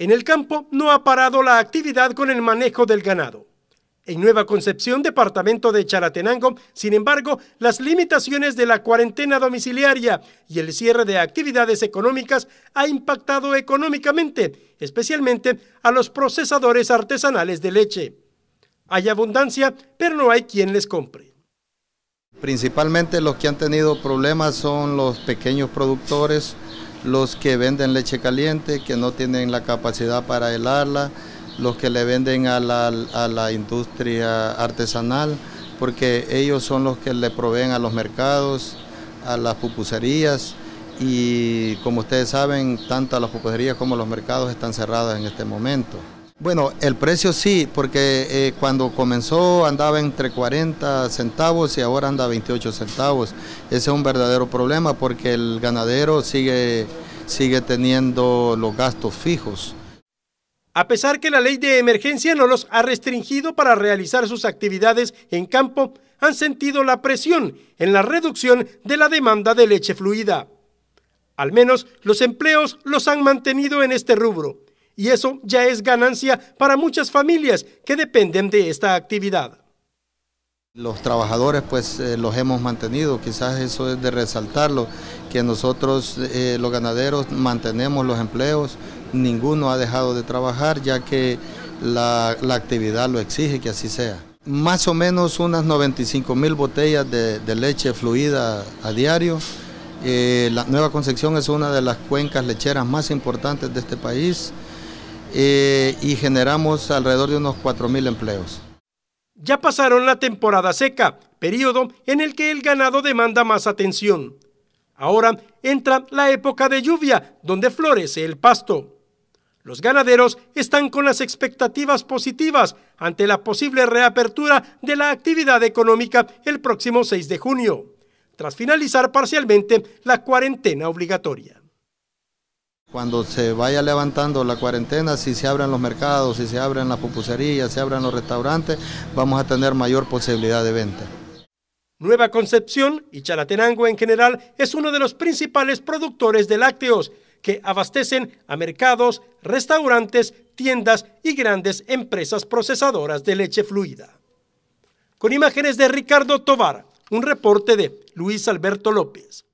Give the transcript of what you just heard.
En el campo no ha parado la actividad con el manejo del ganado. En Nueva Concepción, departamento de Charatenango, sin embargo, las limitaciones de la cuarentena domiciliaria y el cierre de actividades económicas ha impactado económicamente, especialmente a los procesadores artesanales de leche. Hay abundancia, pero no hay quien les compre. Principalmente los que han tenido problemas son los pequeños productores, los que venden leche caliente, que no tienen la capacidad para helarla, los que le venden a la, industria artesanal, porque ellos son los que le proveen a los mercados, a las pupuserías y como ustedes saben, tanto las pupuserías como los mercados están cerrados en este momento. Bueno, el precio sí, porque eh, cuando comenzó andaba entre 40 centavos y ahora anda 28 centavos. Ese es un verdadero problema porque el ganadero sigue, sigue teniendo los gastos fijos. A pesar que la ley de emergencia no los ha restringido para realizar sus actividades en campo, han sentido la presión en la reducción de la demanda de leche fluida. Al menos los empleos los han mantenido en este rubro y eso ya es ganancia para muchas familias que dependen de esta actividad. Los trabajadores pues eh, los hemos mantenido, quizás eso es de resaltarlo, que nosotros eh, los ganaderos mantenemos los empleos, ninguno ha dejado de trabajar ya que la, actividad lo exige que así sea. Más o menos unas 95 mil botellas de, leche fluida a diario. Eh, la Nueva Concepción es una de las cuencas lecheras más importantes de este país. Eh, y generamos alrededor de unos 4.000 empleos. Ya pasaron la temporada seca, periodo en el que el ganado demanda más atención. Ahora entra la época de lluvia, donde florece el pasto. Los ganaderos están con las expectativas positivas ante la posible reapertura de la actividad económica el próximo 6 de junio, tras finalizar parcialmente la cuarentena obligatoria. Cuando se vaya levantando la cuarentena, si se abren los mercados, si se abren las pupuserías, se abran los restaurantes, vamos a tener mayor posibilidad de venta. Nueva Concepción y Chalatenango en general es uno de los principales productores de lácteos que abastecen a mercados, restaurantes, tiendas y grandes empresas procesadoras de leche fluida. Con imágenes de Ricardo Tovar, un reporte de Luis Alberto López.